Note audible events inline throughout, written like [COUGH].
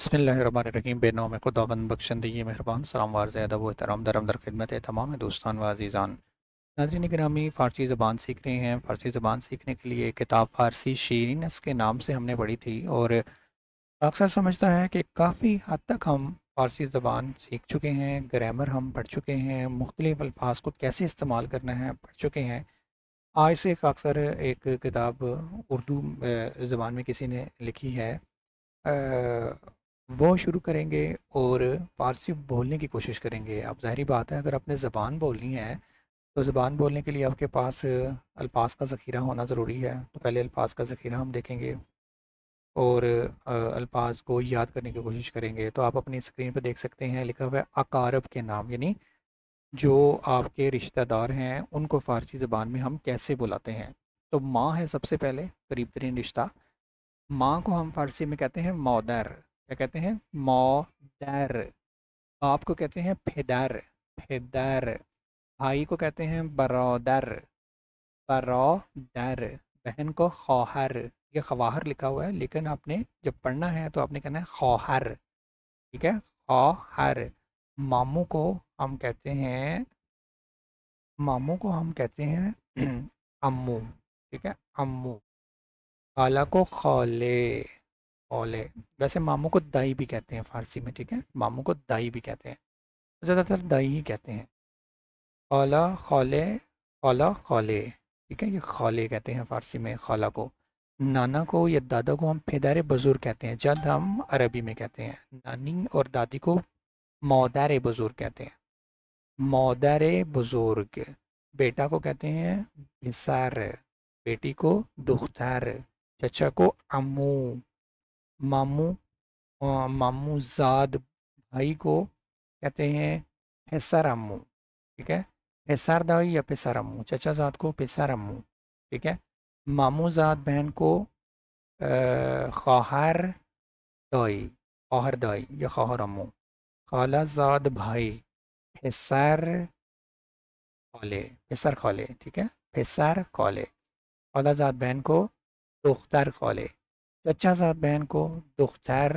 बसमीम नाम खुदाबंद दिए मेहरबान सलाम वार अदब दरम दर खिदमत तमाम दोस्तान व अजीज़ान नाजरीन ग्रामी फ़ारसी ज़बान सीख रहे हैं फ़ारसी ज़बान सीखने के लिए किताब फ़ारसी शीरिनस के नाम से हमने पढ़ी थी और अक्सर समझता है कि काफ़ी हद तक हम फ़ारसी ज़बान सीख चुके हैं ग्रामर हम पढ़ चुके हैं मुख्तलिफ़ अल्फाज को कैसे इस्तेमाल करना है पढ़ चुके हैं आज से अक्सर एक किताब उर्दू ज़बान में किसी ने लिखी है वो शुरू करेंगे और फारसी बोलने की कोशिश करेंगे अब ज़ाहरी बात है अगर आपने ज़बान बोलनी है तो ज़बान बोलने के लिए आपके पास अल्फाज का ज़ख़ीरा होना ज़रूरी है तो पहले अल्फाज का ज़ख़ीरा हम देखेंगे और अल्फाज को याद करने की कोशिश करेंगे तो आप अपनी स्क्रीन पर देख सकते हैं लिखा हुआ है अकारब के नाम यानी जो आपके रिश्तेदार हैं उनको फ़ारसी ज़बान में हम कैसे बुलाते हैं तो माँ है सबसे पहले करीब तरीन रिश्ता माँ को हम फ़ारसी में कहते हैं मोदर क्या कहते हैं मोदर बाप को कहते हैं फेदर फेदर भाई को कहते हैं बरोदर बरोदर बहन को खौहर ये खवाहर लिखा हुआ है लेकिन आपने जब पढ़ना है तो आपने कहना है खौहर ठीक है खौहर मामू को हम कहते हैं मामू को हम कहते हैं [CLEARS THROAT] अम्मू ठीक है अम्मू खाला को खौले ओले वैसे मामू को दाई भी कहते हैं फारसी में ठीक है मामू को दाई भी कहते हैं ज़्यादातर दाई ही कहते हैं ओला खौले ओला खौले ठीक है ये खौले कहते हैं फारसी में खौला को नाना को या दादा को हम पैदार बज़ुर्ग कहते हैं जद हम अरबी में कहते हैं नानी और दादी को मोदार बुज़ुर्ग कहते हैं मोदार बुज़ुर्ग बेटा को कहते हैं बिसार बेटी को दुख्तार चचा को अमू मामू मामूजाद भाई को कहते हैं हैसर अम्मू ठीक है हैसर दाई या पेसार अम्मू चचाजाद को पेसार अम्मू ठीक है मामूजाद बहन को खाहर दाई खाहर दाई या खाहर अम्मू खालाजाद भाई हैसर खाले पेसर खाले ठीक है पेसर खाले खालाजाद बहन को दोख्तर खाले तो चचा अच्छा सा बहन को दुख्तर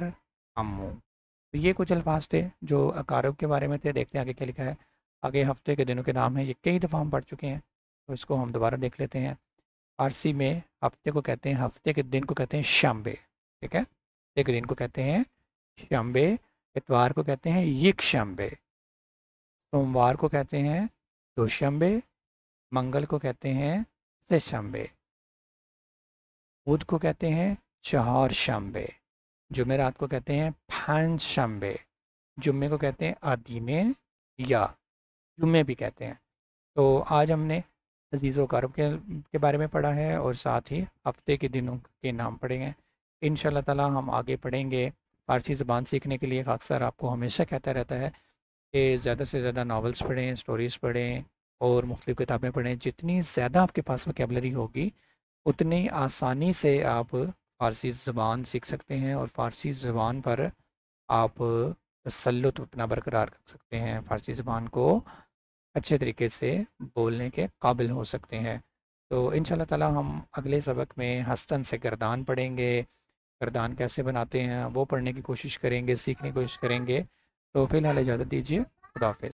अमू तो ये कुछ अल्फाज थे जो अकारों के बारे में थे देखते हैं आगे क्या लिखा है आगे हफ्ते के दिनों के नाम हैं ये कई दफ़ा हम पढ़ चुके हैं तो इसको हम दोबारा देख लेते हैं फारसी में हफ्ते को कहते हैं हफ्ते के दिन को कहते हैं शम्बे ठीक है हफ्ते के दिन को कहते हैं शम्बे इतवार को कहते हैं यक शम्बे सोमवार को कहते हैं दुशंबे मंगल को कहते हैं से शम्बे बुध को कहते हैं चार शंबे जुमेरात को कहते हैं पाँच शंबे जुम्मे को कहते हैं आदीमे या जुम्मे भी कहते हैं तो आज हमने अजीज़ वकारब के के बारे में पढ़ा है और साथ ही हफ्ते के दिनों के नाम पढ़े हैं इन ताला हम आगे पढ़ेंगे फ़ारसी ज़बान सीखने के लिए अक्सर आपको हमेशा कहता रहता है कि ज़्यादा से ज़्यादा नावल्स पढ़ें स्टोरीज़ पढ़ें और मुख्तु किताबें पढ़ें जितनी ज़्यादा आपके पास वकेबलरी होगी उतनी आसानी से आप फ़ारसी ज़बान सीख सकते हैं और फ़ारसी ज़बान पर आप तसलुत अपना बरकरार रख सकते हैं फ़ारसी ज़बान को अच्छे तरीके से बोलने के काबिल हो सकते हैं तो इन ताला हम अगले सबक में हस्तन से गर्दान पढ़ेंगे गर्दान कैसे बनाते हैं वो पढ़ने की कोशिश करेंगे सीखने की कोशिश करेंगे तो फ़िलहाल इजाज़त दीजिए खुदाफ़िर